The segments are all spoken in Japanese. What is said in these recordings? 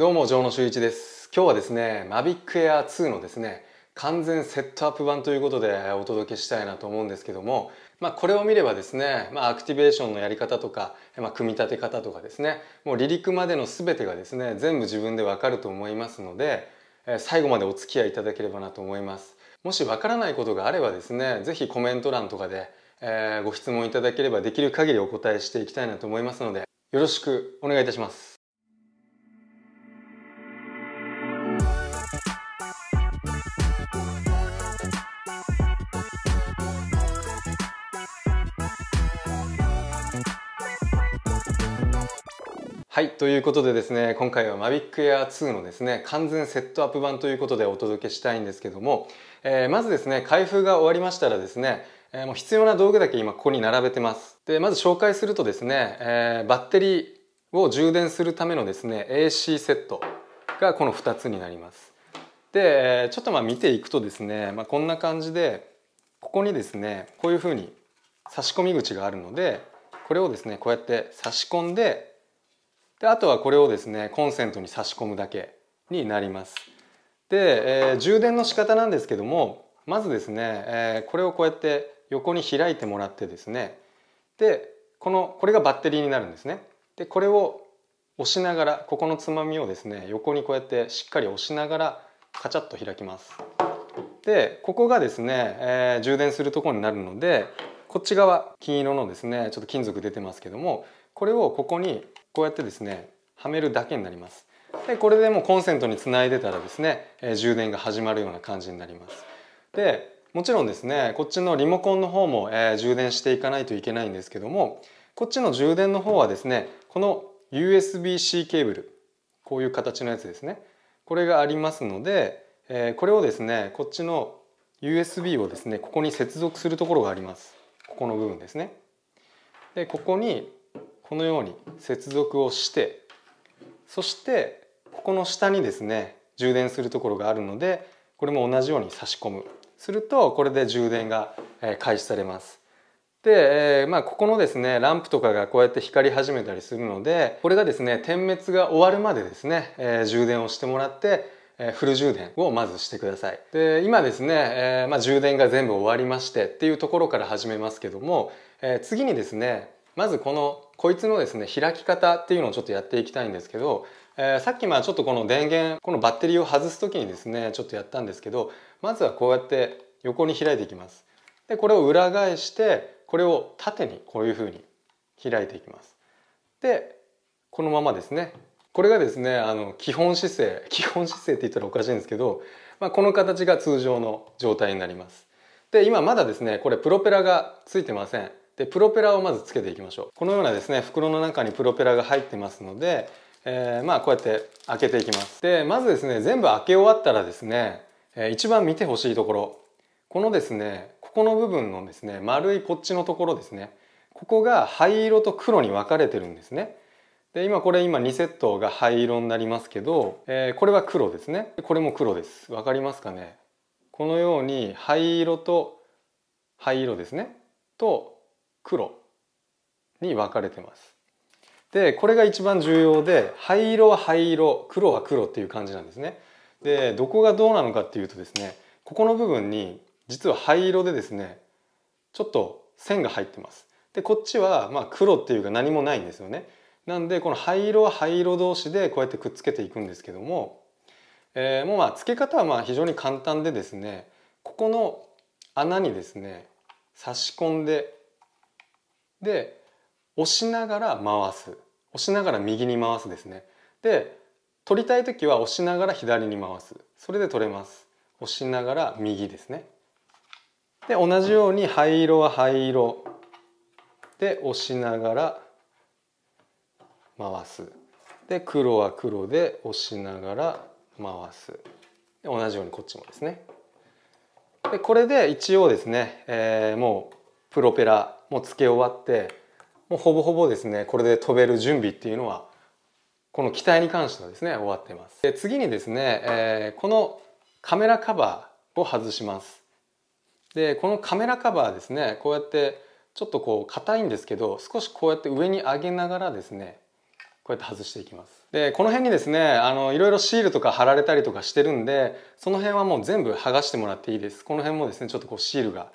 どうも、城野修一です。今日はですね、Mavic Air 2のですね、完全セットアップ版ということでお届けしたいなと思うんですけども、まあ、これを見ればですね、まあ、アクティベーションのやり方とか、まあ、組み立て方とかですね、もう離陸までの全てがですね、全部自分でわかると思いますので、最後までお付き合いいただければなと思います。もしわからないことがあればですね、是非コメント欄とかで、えー、ご質問いただければできる限りお答えしていきたいなと思いますので、よろしくお願いいたします。はい、ということでですね、今回は Mavic Air 2のですね、完全セットアップ版ということでお届けしたいんですけども、えー、まずですね、開封が終わりましたらですね、えー、もう必要な道具だけ今ここに並べてます。で、まず紹介するとですね、えー、バッテリーを充電するためのですね、AC セットがこの2つになります。で、ちょっとまあ見ていくとですね、まあ、こんな感じで、ここにですね、こういうふうに差し込み口があるので、これをですね、こうやって差し込んで、であとはこれをですねコンセントに差し込むだけになりますで、えー、充電の仕方なんですけどもまずですね、えー、これをこうやって横に開いてもらってですねでこのこれがバッテリーになるんですねでこれを押しながらここのつまみをですね横にこうやってしっかり押しながらカチャッと開きますでここがですね、えー、充電するとこになるのでこっち側金色のですねちょっと金属出てますけどもこれをここにこうやってですねはめるだけになりますでこれでもうコンセントにつないでたらですね、えー、充電が始まるような感じになりますでもちろんですねこっちのリモコンの方も、えー、充電していかないといけないんですけどもこっちの充電の方はですねこの USB-C ケーブルこういう形のやつですねこれがありますので、えー、これをですねこっちの USB をですねここに接続するところがありますここの部分ですねでここにこのように接続をしてそしてここの下にですね充電するところがあるのでこれも同じように差し込むするとこれで充電が開始されますで、えまあ、ここのですねランプとかがこうやって光り始めたりするのでこれがですね点滅が終わるまでですね、え充電をしてもらってフル充電をまずしてくださいで今ですね、えまあ、充電が全部終わりましてっていうところから始めますけども、え次にですねまずこのこいつのですね開き方っていうのをちょっとやっていきたいんですけど、えー、さっきまあちょっとこの電源このバッテリーを外す時にですねちょっとやったんですけどまずはこうやって横に開いていきます。でこれを裏返してこれを縦にこういうふうに開いていきます。でこのままですねこれがですねあの基本姿勢 基本姿勢って言ったらおかしいんですけど、まあ、この形が通常の状態になります。で今まだですねこれプロペラがついてません。でプロペラをまずつけていきましょうこのようなですね袋の中にプロペラが入ってますので、えー、まあこうやって開けていきますでまずですね全部開け終わったらですね一番見てほしいところこのですねここの部分のですね丸いこっちのところですねここが灰色と黒に分かれてるんですねで今これ今2セットが灰色になりますけど、えー、これは黒ですねこれも黒です分かりますかねこのように灰色と灰色ですねと黒に分かれてます。でこれが一番重要で灰色は灰色黒は黒っていう感じなんですね。でどこがどうなのかっていうとですねここの部分に実は灰色でですねちょっと線が入ってます。でこっちはまあ黒っていうか何もないんですよね。なんでこの灰色は灰色同士でこうやってくっつけていくんですけども、えー、もうまあ付け方はまあ非常に簡単でですねここの穴にですね差し込んでで押しながら回す押しながら右に回すですねで取りたい時は押しながら左に回すそれで取れます押しながら右ですねで同じように灰色は灰色で押しながら回すで黒は黒で押しながら回す同じようにこっちもですねでこれで一応ですね、えー、もうプロペラもうつけ終わってもうほぼほぼですねこれで飛べる準備っていうのはこの機体に関してはですね終わってますで次にですね、えー、このカメラカバーを外しますでこのカメラカバーですねこうやってちょっとこう硬いんですけど少しこうやって上に上げながらですねこうやって外していきますでこの辺にですねあのいろいろシールとか貼られたりとかしてるんでその辺はもう全部剥がしてもらっていいですこの辺もですねちょっとこうシールが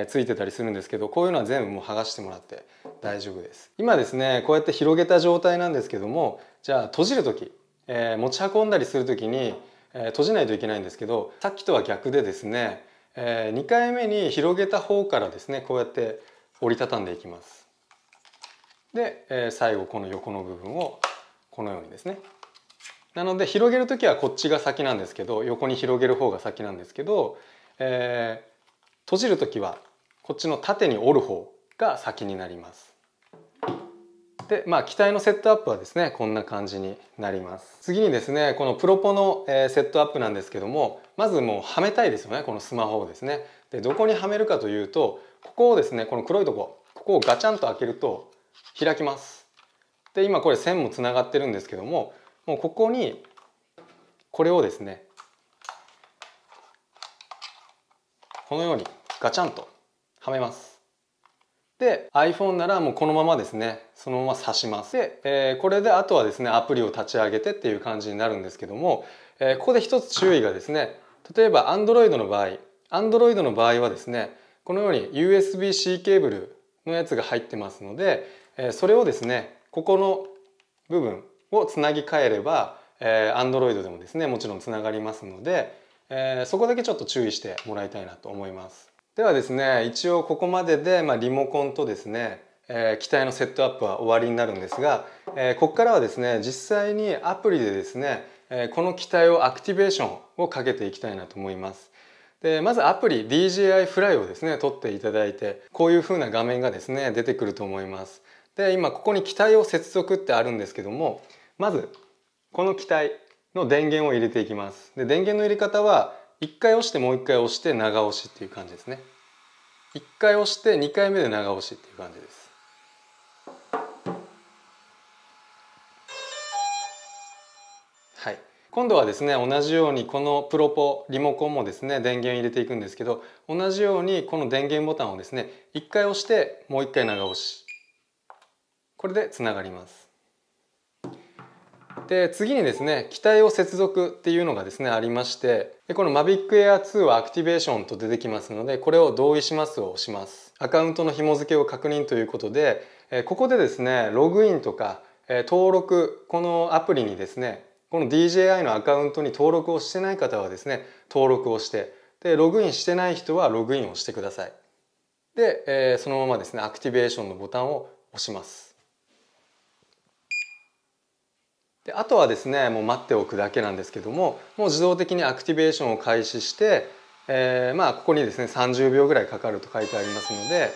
えついてたりするんですけどこういうのは全部もう剥がしてもらって大丈夫です今ですねこうやって広げた状態なんですけどもじゃあ閉じる時、えー、持ち運んだりする時に、えー、閉じないといけないんですけどさっきとは逆でですね、えー、2回目に広げた方からですねこうやって折りたたんでいきますで、え最後この横の部分をこのようにですねなので広げる時はこっちが先なんですけど横に広げる方が先なんですけど、えー、閉じる時はこっちの縦に折る方が先になります。で、まあ、機体のセットアップはですね、こんな感じになります。次にですね、このプロポの、えセットアップなんですけども、まずもうはめたいですよね、このスマホをですね。で、どこにはめるかというと、ここをですね、この黒いとこ、ここをガチャンと開けると開きます。で、今これ線もつながってるんですけども、もうここに、これをですね、このようにガチャンとはめますで iPhone ならもうこのままですねそのまま挿しますで、えー、これであとはですねアプリを立ち上げてっていう感じになるんですけども、えー、ここで一つ注意がですね例えば Android の場合 Android の場合はですねこのように USB-C ケーブルのやつが入ってますので、えー、それをですねここの部分をつなぎ替えれば、えー、Android でもですねもちろんつながりますので、えー、そこだけちょっと注意してもらいたいなと思います。ではですね一応ここまでで、まあ、リモコンとですね、えー、機体のセットアップは終わりになるんですが、えー、ここからはですね実際にアプリでですね、えー、この機体をアクティベーションをかけていきたいなと思います。でまずアプリ DJI フライをですね取っていただいてこういう風な画面がですね出てくると思います。で今ここに機体を接続ってあるんですけどもまずこの機体の電源を入れていきます。で電源の入れ方は1回押してもう一回押して長押しっていう感じですね一回押して2回目で長押しっていう感じですはい今度はですね同じようにこのプロポリモコンもですね電源入れていくんですけど同じようにこの電源ボタンをですね1回押してもう1回長押しこれでつながりますで次にですね機体を接続っていうのがですねありましてでこの MavicAir2 はアクティベーションと出てきますのでこれを同意しますを押しますアカウントの紐付けを確認ということでここでですねログインとか登録このアプリにですねこの DJI のアカウントに登録をしてない方はですね登録をしてでログインしてない人はログインをしてくださいでそのままですねアクティベーションのボタンを押しますであとはですねもう待っておくだけなんですけどももう自動的にアクティベーションを開始して、えー、まあここにですね30秒ぐらいかかると書いてありますので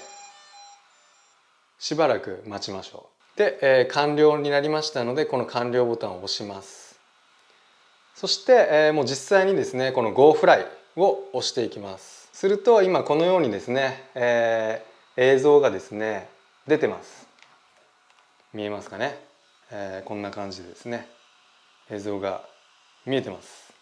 しばらく待ちましょう。で、えー、完了になりましたのでこの完了ボタンを押します。そして、えー、もう実際にですねこの GoFly を押していきます。すると今このようにですね、えー、映像がですね出てます。見えますかねえー、こんな感じでですね映像が見えてます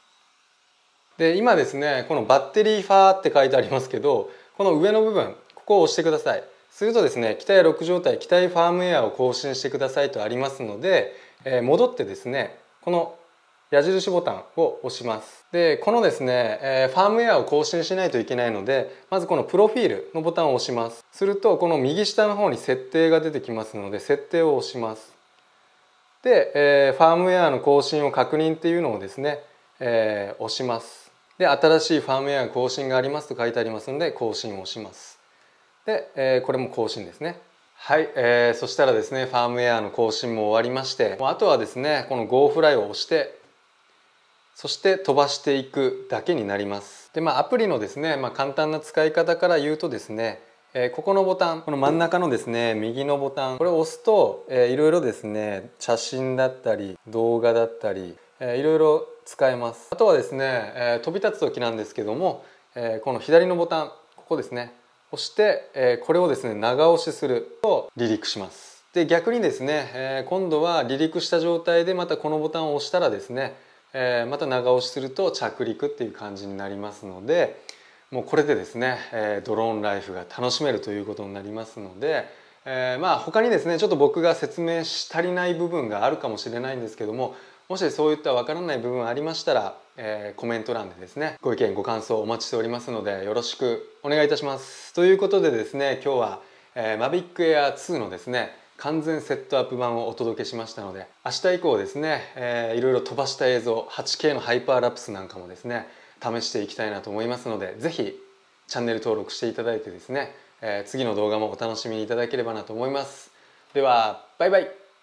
で今ですねこのバッテリーファーって書いてありますけどこの上の部分ここを押してくださいするとですね機体6状態機体ファームウェアを更新してくださいとありますので、えー、戻ってですねこの矢印ボタンを押しますでこのですね、えー、ファームウェアを更新しないといけないのでまずこのプロフィールのボタンを押しますするとこの右下の方に設定が出てきますので設定を押しますで、えー、ファームウェアの更新を確認っていうのをですね、えー、押しますで新しいファームウェア更新がありますと書いてありますので更新を押しますで、えー、これも更新ですねはい、えー、そしたらですねファームウェアの更新も終わりましてあとはですねこの GoFly を押してそして飛ばしていくだけになりますでまあアプリのですね、まあ、簡単な使い方から言うとですねえここのボタンこの真ん中のですね右のボタンこれを押すと、えー、いろいろですね写真だったり動画だったり、えー、いろいろ使えますあとはですね、え飛び立つ時なんですけども、えこの左のボタンここですね押して、えこれをですね長押しすると離陸しますで逆にですね、え今度は離陸した状態でまたこのボタンを押したらですね、えまた長押しすると着陸っていう感じになりますので、もうこれでですね、えドローンライフが楽しめるということになりますので、えー、まあ他にですねちょっと僕が説明し足りない部分があるかもしれないんですけどももしそういったわからない部分ありましたら、えー、コメント欄でですねご意見ご感想お待ちしておりますのでよろしくお願いいたします。ということでですね今日は、えー、Mavic Air 2のですね完全セットアップ版をお届けしましたので明日以降ですね、えー、いろいろ飛ばした映像 8K のハイパーラプスなんかもですね試していきたいなと思いますので是非チャンネル登録していただいてですね、えー、次の動画もお楽しみいただければなと思いますではバイバイ